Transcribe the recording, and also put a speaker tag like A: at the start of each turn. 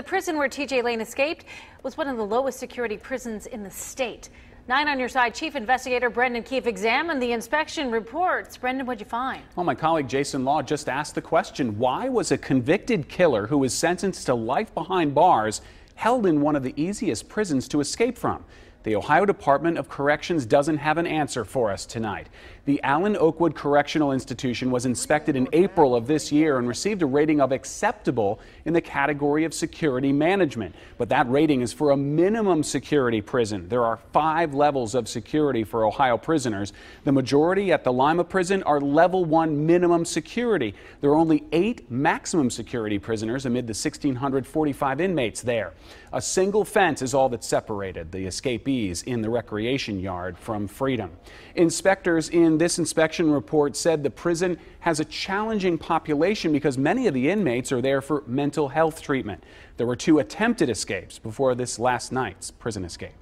A: The prison where TJ Lane escaped was one of the lowest security prisons in the state. Nine on your side, Chief Investigator Brendan Keefe examined the inspection reports. Brendan, what'd you find?
B: Well, my colleague Jason Law just asked the question why was a convicted killer who was sentenced to life behind bars held in one of the easiest prisons to escape from? the Ohio Department of Corrections doesn't have an answer for us tonight. The Allen Oakwood Correctional Institution was inspected in April of this year and received a rating of acceptable in the category of security management. But that rating is for a minimum security prison. There are five levels of security for Ohio prisoners. The majority at the Lima prison are level one minimum security. There are only eight maximum security prisoners amid the 1,645 inmates there. A single fence is all that separated the escapees bees in the recreation yard from Freedom. Inspectors in this inspection report said the prison has a challenging population because many of the inmates are there for mental health treatment. There were two attempted escapes before this last night's prison escape.